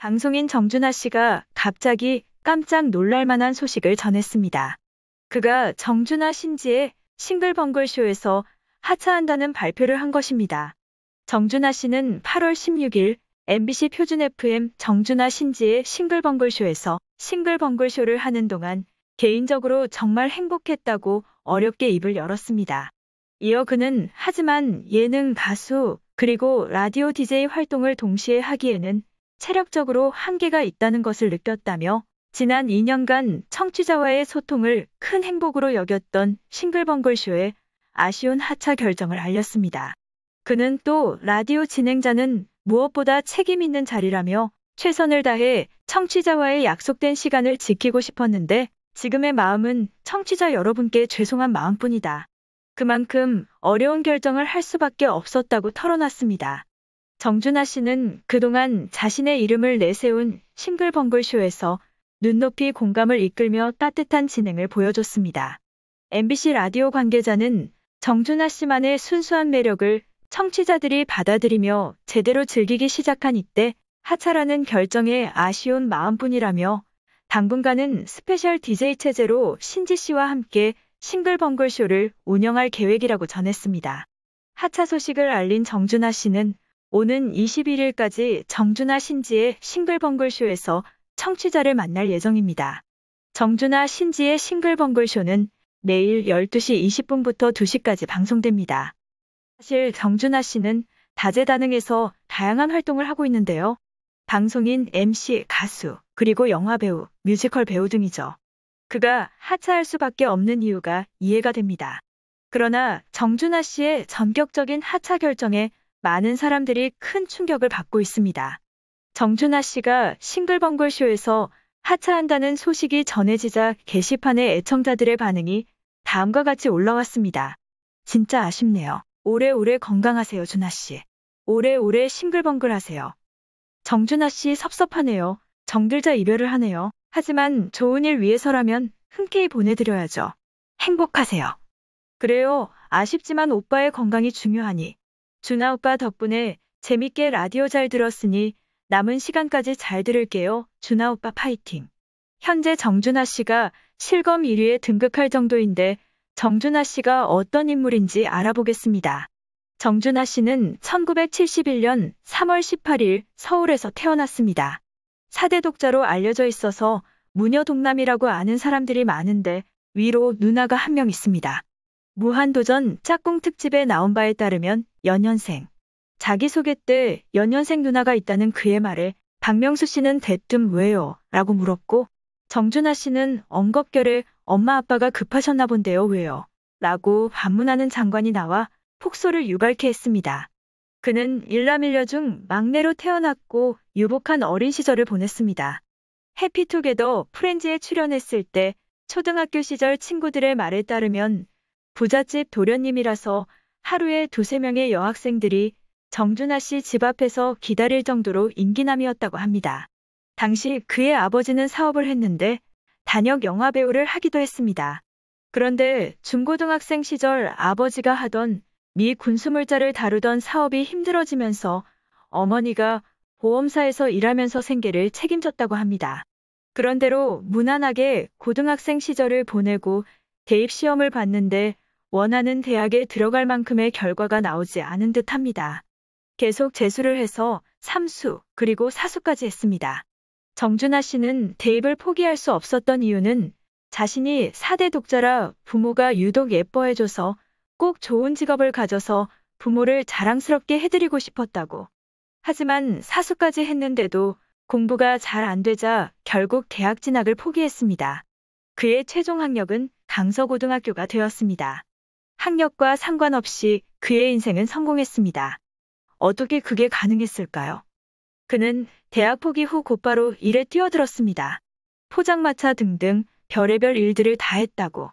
방송인 정준하 씨가 갑자기 깜짝 놀랄만한 소식을 전했습니다. 그가 정준하 신지의 싱글벙글 쇼에서 하차한다는 발표를 한 것입니다. 정준하 씨는 8월 16일 MBC 표준 FM 정준하 신지의 싱글벙글 쇼에서 싱글벙글 쇼를 하는 동안 개인적으로 정말 행복했다고 어렵게 입을 열었습니다. 이어 그는 하지만 예능 가수 그리고 라디오 DJ 활동을 동시에 하기에는 체력적으로 한계가 있다는 것을 느꼈다며 지난 2년간 청취자와의 소통을 큰 행복으로 여겼던 싱글벙글쇼의 아쉬운 하차 결정을 알렸습니다. 그는 또 라디오 진행자는 무엇보다 책임 있는 자리라며 최선을 다해 청취자와의 약속된 시간을 지키고 싶었는데 지금의 마음은 청취자 여러분께 죄송한 마음뿐이다. 그만큼 어려운 결정을 할 수밖에 없었다고 털어놨습니다. 정준하 씨는 그동안 자신의 이름을 내세운 싱글벙글쇼에서 눈높이 공감을 이끌며 따뜻한 진행을 보여줬습니다. MBC 라디오 관계자는 정준하 씨만의 순수한 매력을 청취자들이 받아들이며 제대로 즐기기 시작한 이때 하차라는 결정에 아쉬운 마음뿐이라며 당분간은 스페셜 DJ 체제로 신지 씨와 함께 싱글벙글쇼를 운영할 계획이라고 전했습니다. 하차 소식을 알린 정준하 씨는 오는 21일까지 정준하 신지의 싱글벙글쇼에서 청취자를 만날 예정입니다. 정준하 신지의 싱글벙글쇼는 매일 12시 20분부터 2시까지 방송됩니다. 사실 정준하 씨는 다재다능해서 다양한 활동을 하고 있는데요. 방송인, MC, 가수, 그리고 영화배우, 뮤지컬 배우 등이죠. 그가 하차할 수밖에 없는 이유가 이해가 됩니다. 그러나 정준하 씨의 전격적인 하차 결정에 많은 사람들이 큰 충격을 받고 있습니다. 정준하 씨가 싱글벙글 쇼에서 하차한다는 소식이 전해지자 게시판의 애청자들의 반응이 다음과 같이 올라왔습니다. 진짜 아쉽네요. 오래오래 건강하세요, 준하 씨. 오래오래 싱글벙글 하세요. 정준하 씨 섭섭하네요. 정들자 이별을 하네요. 하지만 좋은 일 위해서라면 흔쾌히 보내드려야죠. 행복하세요. 그래요. 아쉽지만 오빠의 건강이 중요하니 준아 오빠 덕분에 재밌게 라디오 잘 들었으니 남은 시간까지 잘 들을게요. 준아 오빠 파이팅. 현재 정준아 씨가 실검 1위에 등극할 정도인데 정준아 씨가 어떤 인물인지 알아보겠습니다. 정준아 씨는 1971년 3월 18일 서울에서 태어났습니다. 사대 독자로 알려져 있어서 무녀 동남이라고 아는 사람들이 많은데 위로 누나가 한 명 있습니다. 무한도전 짝꿍 특집에 나온 바에 따르면 연년생. 자기소개 때 연년생 누나가 있다는 그의 말에 박명수 씨는 대뜸 왜요? 라고 물었고 정준하 씨는 엉겁결에 엄마 아빠가 급하셨나 본데요 왜요? 라고 반문하는 장관이 나와 폭소를 유발케 했습니다. 그는 일남일녀 중 막내로 태어났고 유복한 어린 시절을 보냈습니다. 해피투게더 프렌즈에 출연했을 때 초등학교 시절 친구들의 말에 따르면 부잣집 도련님이라서 하루에 두세 명의 여학생들이 정준하 씨 집 앞에서 기다릴 정도로 인기남이었다고 합니다. 당시 그의 아버지는 사업을 했는데 단역 영화배우를 하기도 했습니다. 그런데 중고등학생 시절 아버지가 하던 미 군수물자를 다루던 사업이 힘들어지면서 어머니가 보험사에서 일하면서 생계를 책임졌다고 합니다. 그런대로 무난하게 고등학생 시절을 보내고 대입시험을 봤는데 원하는 대학에 들어갈 만큼의 결과가 나오지 않은 듯 합니다. 계속 재수를 해서 삼수 그리고 사수까지 했습니다. 정준하 씨는 대입을 포기할 수 없었던 이유는 자신이 4대 독자라 부모가 유독 예뻐해줘서 꼭 좋은 직업을 가져서 부모를 자랑스럽게 해드리고 싶었다고. 하지만 사수까지 했는데도 공부가 잘 안 되자 결국 대학 진학을 포기했습니다. 그의 최종 학력은 강서고등학교가 되었습니다. 학력과 상관없이 그의 인생은 성공했습니다. 어떻게 그게 가능했을까요? 그는 대학 포기 후 곧바로 일에 뛰어들었습니다. 포장마차 등등 별의별 일들을 다 했다고.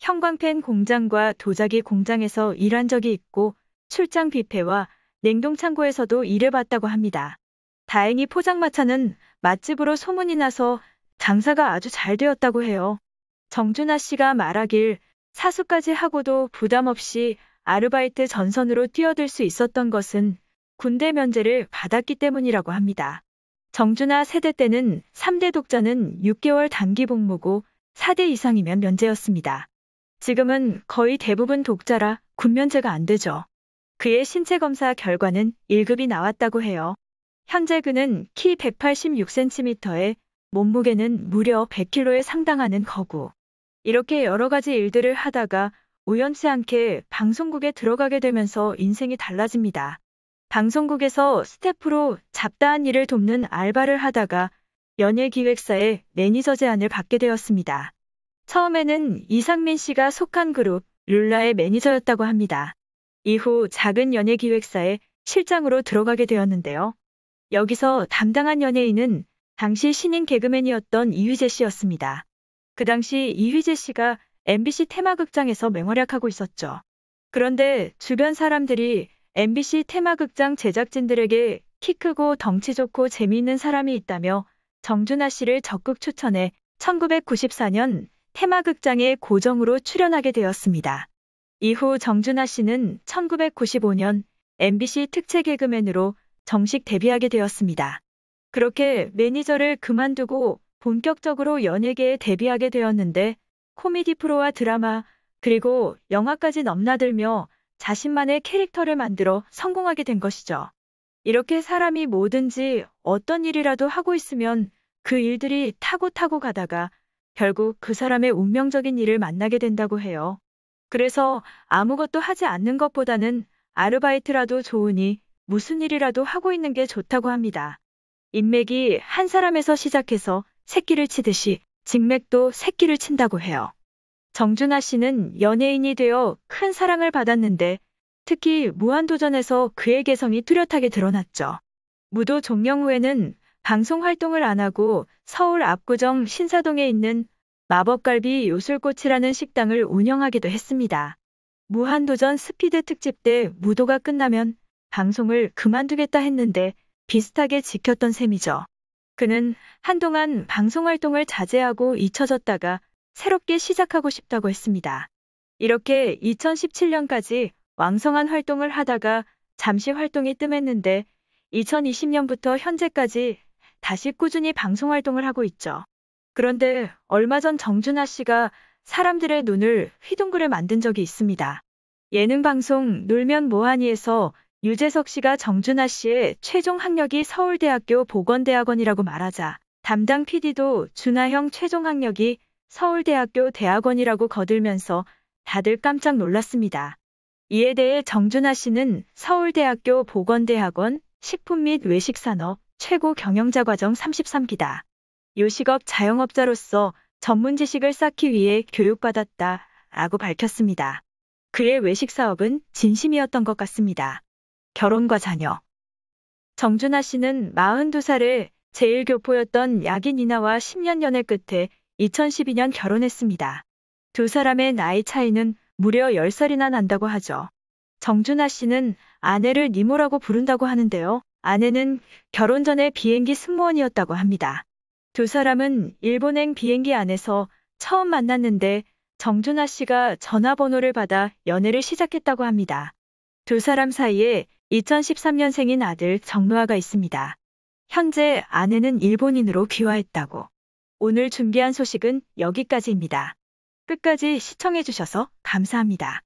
형광펜 공장과 도자기 공장에서 일한 적이 있고 출장 뷔페와 냉동창고에서도 일을 봤다고 합니다. 다행히 포장마차는 맛집으로 소문이 나서 장사가 아주 잘 되었다고 해요. 정준하 씨가 말하길 사수까지 하고도 부담 없이 아르바이트 전선으로 뛰어들 수 있었던 것은 군대 면제를 받았기 때문이라고 합니다. 정준하 세대 때는 3대 독자는 6개월 단기 복무고 4대 이상이면 면제였습니다. 지금은 거의 대부분 독자라 군면제가 안 되죠. 그의 신체 검사 결과는 1급이 나왔다고 해요. 현재 그는 키 186cm에 몸무게는 무려 100kg에 상당하는 거구. 이렇게 여러 가지 일들을 하다가 우연치 않게 방송국에 들어가게 되면서 인생이 달라집니다. 방송국에서 스태프로 잡다한 일을 돕는 알바를 하다가 연예기획사의 매니저 제안을 받게 되었습니다. 처음에는 이상민 씨가 속한 그룹 룰라의 매니저였다고 합니다. 이후 작은 연예기획사의 실장으로 들어가게 되었는데요. 여기서 담당한 연예인은 당시 신인 개그맨이었던 이휘재 씨였습니다. 그 당시 이휘재 씨가 MBC 테마극장에서 맹활약하고 있었죠. 그런데 주변 사람들이 MBC 테마극장 제작진들에게 키 크고 덩치 좋고 재미있는 사람이 있다며 정준하 씨를 적극 추천해 1994년 테마극장에 고정으로 출연하게 되었습니다. 이후 정준하 씨는 1995년 MBC 특채 개그맨으로 정식 데뷔하게 되었습니다. 그렇게 매니저를 그만두고 본격적으로 연예계에 데뷔하게 되었는데 코미디 프로와 드라마 그리고 영화까지 넘나들며 자신만의 캐릭터를 만들어 성공하게 된 것이죠. 이렇게 사람이 뭐든지 어떤 일이라도 하고 있으면 그 일들이 타고 타고 가다가 결국 그 사람의 운명적인 일을 만나게 된다고 해요. 그래서 아무것도 하지 않는 것보다는 아르바이트라도 좋으니 무슨 일이라도 하고 있는 게 좋다고 합니다. 인맥이 한 사람에서 시작해서 새끼를 치듯이 직맥도 새끼를 친다고 해요. 정준하 씨는 연예인이 되어 큰 사랑을 받았는데 특히 무한도전에서 그의 개성이 뚜렷하게 드러났죠. 무도 종영 후에는 방송 활동을 안 하고 서울 압구정 신사동에 있는 마법갈비 요술꽃이라는 식당을 운영하기도 했습니다. 무한도전 스피드 특집 때 무도가 끝나면 방송을 그만두겠다 했는데 비슷하게 지켰던 셈이죠. 그는 한동안 방송 활동을 자제하고 잊혀졌다가 새롭게 시작하고 싶다고 했습니다. 이렇게 2017년까지 왕성한 활동을 하다가 잠시 활동이 뜸했는데 2020년부터 현재까지 다시 꾸준히 방송 활동을 하고 있죠. 그런데 얼마 전 정준하 씨가 사람들의 눈을 휘둥그레 만든 적이 있습니다. 예능 방송 놀면 뭐하니에서 유재석 씨가 정준하 씨의 최종 학력이 서울대학교 보건대학원이라고 말하자 담당 PD도 준하형 최종 학력이 서울대학교 대학원이라고 거들면서 다들 깜짝 놀랐습니다. 이에 대해 정준하 씨는 서울대학교 보건대학원 식품 및 외식산업 최고 경영자 과정 33기다. 요식업 자영업자로서 전문 지식을 쌓기 위해 교육받았다 라고 밝혔습니다. 그의 외식사업은 진심이었던 것 같습니다. 결혼과 자녀. 정준하 씨는 42살을 제일교포였던 야기니나와 10년 연애 끝에 2012년 결혼했습니다. 두 사람의 나이 차이는 무려 10살이나 난다고 하죠. 정준하 씨는 아내를 니모라고 부른다고 하는데요. 아내는 결혼 전에 비행기 승무원이었다고 합니다. 두 사람은 일본행 비행기 안에서 처음 만났는데 정준하 씨가 전화번호를 받아 연애를 시작했다고 합니다. 두 사람 사이에 2013년생인 아들 정노아가 있습니다. 현재 아내는 일본인으로 귀화했다고. 오늘 준비한 소식은 여기까지입니다. 끝까지 시청해주셔서 감사합니다.